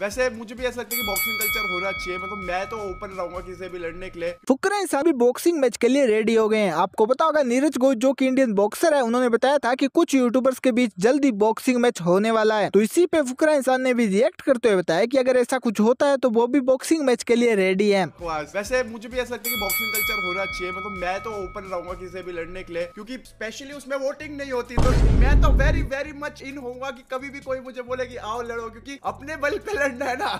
वैसे मुझे भी ऐसा लगता है कि बॉक्सिंग कल्चर होना चाहिए मतलब मैं तो ओपन रहूंगा किसी भी लड़ने के लिए फुकरे सभी बॉक्सिंग मैच के लिए रेडी हो गए हैं आपको पता होगा नीरज घोष जो कि इंडियन बॉक्सर है उन्होंने बताया था कि कुछ यूट्यूबर्स के बीच जल्दी बॉक्सिंग मैच होने वाला है तो इसी पे फुकरा इंसान ने भी रिएक्ट करते हुए बताया की अगर ऐसा कुछ होता है तो वो भी बॉक्सिंग मैच के लिए रेडी है वैसे मुझे भी ऐसा लगता है की बॉक्सिंग कल्चर होना चाहिए मतलब मैं तो ओपन रहूंगा किसी भी लड़ने के लिए क्यूँकी स्पेशली उसमें वोटिंग नहीं होती तो मैं तो वेरी वेरी मच इन होगा की कभी भी कोई मुझे बोले की आओ लड़ो क्यूँकी अपने बल पे लड़ना है ना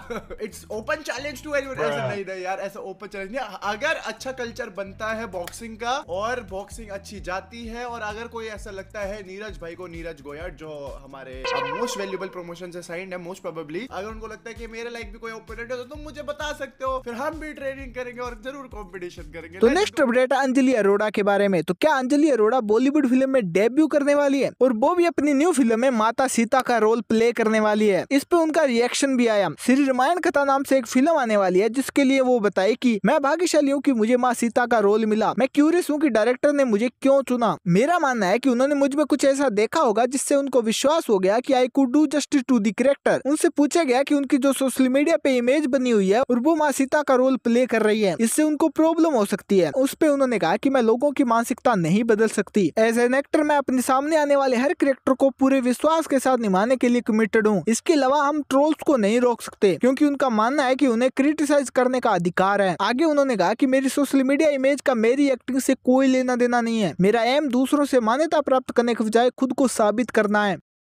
it's open challenge to anyone ऐसा नहीं नहीं यार ऐसा ओपन चैलेंज नहीं अगर अच्छा कल्चर बनता है बॉक्सिंग का और बॉक्सिंग अच्छी जाती है और अगर कोई ऐसा लगता है नीरज भाई को नीरज गोयर जो हमारे मोस्ट वैल्यूबल प्रमोशन से साइंड है मोस्ट प्रोबेबली अगर उनको लगता है कि मेरे लाइक भी कोई ओपोनेंट है तो तुम मुझे बता सकते हो फिर हम भी ट्रेनिंग करेंगे और जरूर कॉम्पिटिशन करेंगे तो नेक्स्ट अपडेट अंजलि अरोड़ा के बारे में तो क्या अंजलि अरोड़ा बॉलीवुड फिल्म में डेब्यू करने वाली है और वो भी अपनी न्यू फिल्म में माता सीता का रोल प्ले करने वाली है इस पे उनका रिएक्शन भी आया श्री रामायण कथा नाम से एक फिल्म आने वाली है जिसके लिए वो बताए की मैं भाग्यशाली हूँ की मुझे माँ सीता का रोल मिला मैं क्यूरियस हूँ की डायरेक्टर ने मुझे क्यों चुना मेरा मानना है की उन्होंने मुझ में कुछ ऐसा देखा होगा जिससे उनको विश्वास हो गया की I could do justice to the character उनसे पूछा गया की उनकी जो सोशल मीडिया पे इमेज बनी हुई है और वो माँ सीता का रोल प्ले कर रही है इससे उनको प्रॉब्लम हो सकती है उस पर उन्होंने कहा की मैं लोगों की मानसिकता नहीं बदल सकती एज एन एक्टर मैं अपने सामने आने वाले हर करेक्टर को पूरे विश्वास के साथ निभाने के लिए कमिटेड हूँ इसके अलावा हम ट्रोल्स को नहीं रोक सकते क्योंकि उनका मानना है कि उन्हें क्रिटिसाइज करने का अधिकार है आगे उन्होंने कहा कि मेरी सोशल मीडिया इमेज का मेरी एक्टिंग से कोई लेना देना नहीं है मेरा एम दूसरों से मान्यता प्राप्त करने के बजाय खुद को साबित करना है